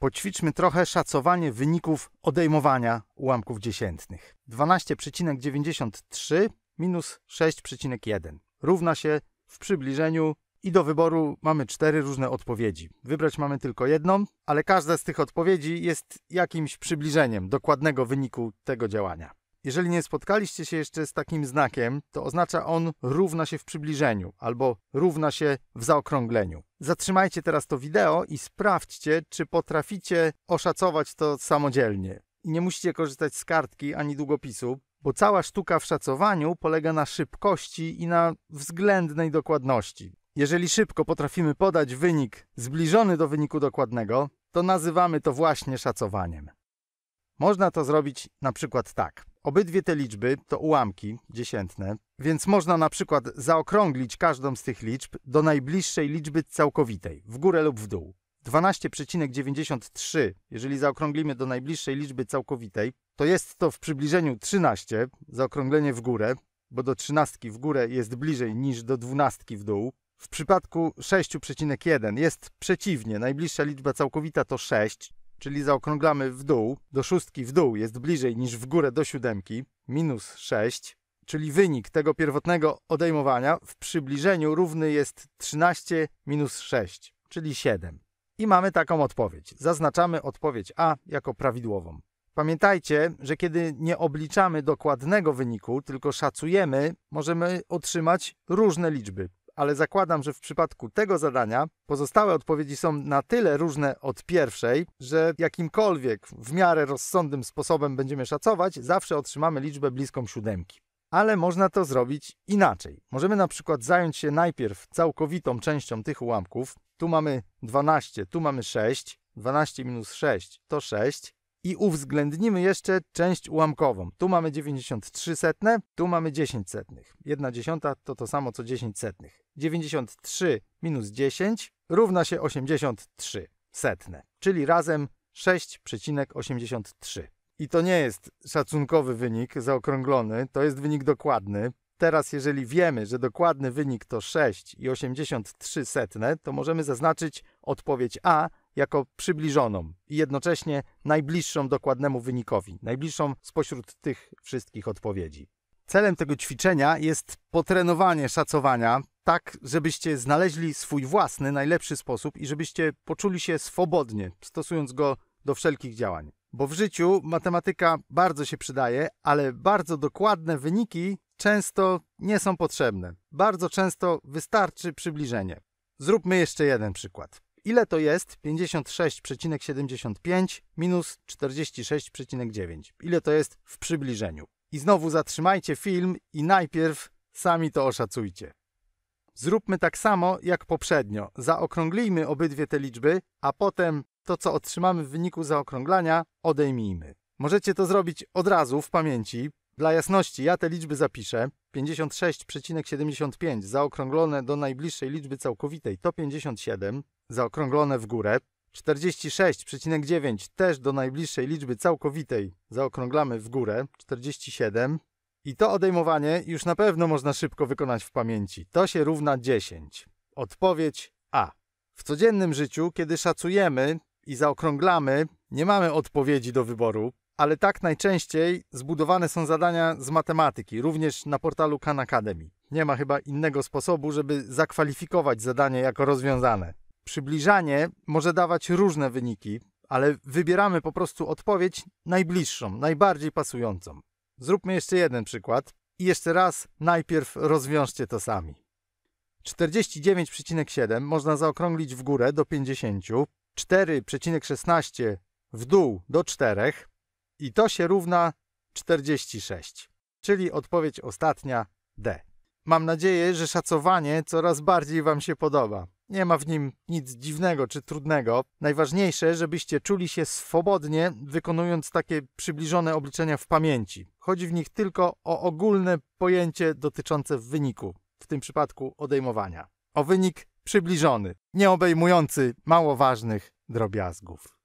Poćwiczmy trochę szacowanie wyników odejmowania ułamków dziesiętnych. 12,93 minus 6,1 równa się w przybliżeniu i do wyboru mamy cztery różne odpowiedzi. Wybrać mamy tylko jedną, ale każda z tych odpowiedzi jest jakimś przybliżeniem dokładnego wyniku tego działania. Jeżeli nie spotkaliście się jeszcze z takim znakiem, to oznacza on równa się w przybliżeniu albo równa się w zaokrągleniu. Zatrzymajcie teraz to wideo i sprawdźcie, czy potraficie oszacować to samodzielnie. I nie musicie korzystać z kartki ani długopisu, bo cała sztuka w szacowaniu polega na szybkości i na względnej dokładności. Jeżeli szybko potrafimy podać wynik zbliżony do wyniku dokładnego, to nazywamy to właśnie szacowaniem. Można to zrobić na przykład tak. Obydwie te liczby to ułamki dziesiętne, więc można na przykład zaokrąglić każdą z tych liczb do najbliższej liczby całkowitej, w górę lub w dół. 12,93, jeżeli zaokrąglimy do najbliższej liczby całkowitej, to jest to w przybliżeniu 13, zaokrąglenie w górę, bo do 13 w górę jest bliżej niż do 12 w dół. W przypadku 6,1 jest przeciwnie, najbliższa liczba całkowita to 6, czyli zaokrąglamy w dół, do szóstki w dół jest bliżej niż w górę do siódemki, minus 6, czyli wynik tego pierwotnego odejmowania w przybliżeniu równy jest 13 minus 6, czyli 7. I mamy taką odpowiedź. Zaznaczamy odpowiedź A jako prawidłową. Pamiętajcie, że kiedy nie obliczamy dokładnego wyniku, tylko szacujemy, możemy otrzymać różne liczby ale zakładam, że w przypadku tego zadania pozostałe odpowiedzi są na tyle różne od pierwszej, że jakimkolwiek w miarę rozsądnym sposobem będziemy szacować, zawsze otrzymamy liczbę bliską siódemki. Ale można to zrobić inaczej. Możemy na przykład zająć się najpierw całkowitą częścią tych ułamków. Tu mamy 12, tu mamy 6. 12 minus 6 to 6 i uwzględnimy jeszcze część ułamkową. Tu mamy 93 setne, tu mamy 10 setnych. 1 dziesiąta to to samo co 10 setnych. 93 minus 10 równa się 83 setne, czyli razem 6,83. I to nie jest szacunkowy wynik zaokrąglony, to jest wynik dokładny. Teraz, jeżeli wiemy, że dokładny wynik to 6 to możemy zaznaczyć odpowiedź A jako przybliżoną i jednocześnie najbliższą dokładnemu wynikowi, najbliższą spośród tych wszystkich odpowiedzi. Celem tego ćwiczenia jest potrenowanie szacowania, tak żebyście znaleźli swój własny, najlepszy sposób i żebyście poczuli się swobodnie, stosując go do wszelkich działań. Bo w życiu matematyka bardzo się przydaje, ale bardzo dokładne wyniki często nie są potrzebne. Bardzo często wystarczy przybliżenie. Zróbmy jeszcze jeden przykład. Ile to jest 56,75 minus 46,9? Ile to jest w przybliżeniu? I znowu zatrzymajcie film i najpierw sami to oszacujcie. Zróbmy tak samo jak poprzednio. Zaokrąglijmy obydwie te liczby, a potem to, co otrzymamy w wyniku zaokrąglania, odejmijmy. Możecie to zrobić od razu w pamięci, dla jasności, ja te liczby zapiszę. 56,75 zaokrąglone do najbliższej liczby całkowitej to 57, zaokrąglone w górę. 46,9 też do najbliższej liczby całkowitej zaokrąglamy w górę, 47. I to odejmowanie już na pewno można szybko wykonać w pamięci. To się równa 10. Odpowiedź A. W codziennym życiu, kiedy szacujemy i zaokrąglamy, nie mamy odpowiedzi do wyboru, ale tak najczęściej zbudowane są zadania z matematyki, również na portalu Khan Academy. Nie ma chyba innego sposobu, żeby zakwalifikować zadanie jako rozwiązane. Przybliżanie może dawać różne wyniki, ale wybieramy po prostu odpowiedź najbliższą, najbardziej pasującą. Zróbmy jeszcze jeden przykład i jeszcze raz najpierw rozwiążcie to sami. 49,7 można zaokrąglić w górę do 50, 4,16 w dół do 4, i to się równa 46, czyli odpowiedź ostatnia D. Mam nadzieję, że szacowanie coraz bardziej Wam się podoba. Nie ma w nim nic dziwnego czy trudnego. Najważniejsze, żebyście czuli się swobodnie, wykonując takie przybliżone obliczenia w pamięci. Chodzi w nich tylko o ogólne pojęcie dotyczące wyniku, w tym przypadku odejmowania. O wynik przybliżony, nie obejmujący mało ważnych drobiazgów.